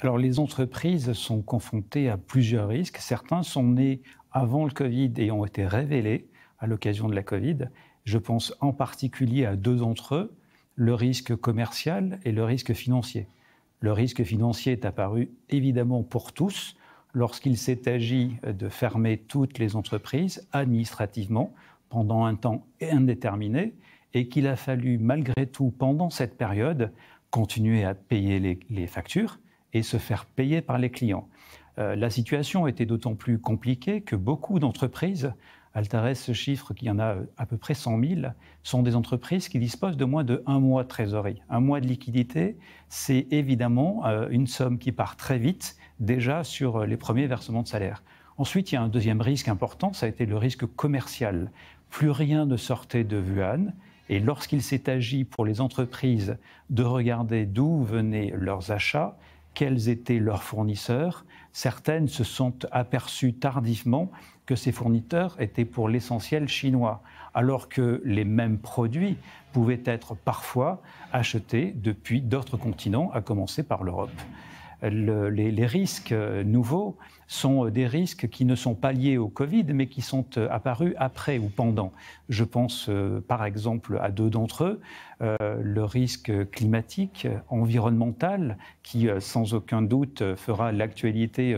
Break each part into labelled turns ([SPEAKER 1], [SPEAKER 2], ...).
[SPEAKER 1] Alors
[SPEAKER 2] les entreprises sont confrontées à plusieurs risques. Certains sont nés avant le Covid et ont été révélés à l'occasion de la Covid. Je pense en particulier à deux d'entre eux, le risque commercial et le risque financier. Le risque financier est apparu évidemment pour tous lorsqu'il s'est agi de fermer toutes les entreprises administrativement pendant un temps indéterminé et qu'il a fallu malgré tout pendant cette période continuer à payer les, les factures et se faire payer par les clients. Euh, la situation était d'autant plus compliquée que beaucoup d'entreprises, Altares ce chiffre qu'il y en a euh, à peu près 100 000, sont des entreprises qui disposent de moins de un mois de trésorerie. Un mois de liquidité, c'est évidemment euh, une somme qui part très vite déjà sur les premiers versements de salaire. Ensuite, il y a un deuxième risque important, ça a été le risque commercial. Plus rien ne sortait de Wuhan. Et lorsqu'il s'est agi pour les entreprises de regarder d'où venaient leurs achats, quels étaient leurs fournisseurs. Certaines se sont aperçues tardivement que ces fournisseurs étaient pour l'essentiel chinois, alors que les mêmes produits pouvaient être parfois achetés depuis d'autres continents, à commencer par l'Europe les, risques euh, nouveaux sont euh, des risques qui ne sont pas liés au Covid, mais qui sont euh, apparus après ou pendant. Je pense par exemple à deux d'entre eux, le risque climatique, environnemental, qui sans aucun doute fera l'actualité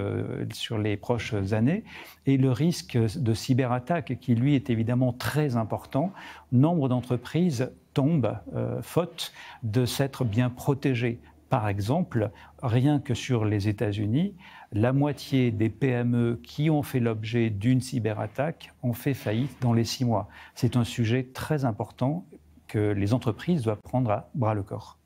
[SPEAKER 2] sur les prochaines années, et le risque de cyberattaque, qui lui est évidemment très important. Nombre d'entreprises tombent, faute de s'être bien protégées par exemple, rien que sur les États-Unis, la moitié des PME qui ont fait l'objet d'une cyberattaque ont fait faillite dans les six mois. C'est un sujet très important que les entreprises
[SPEAKER 1] doivent prendre à bras le corps.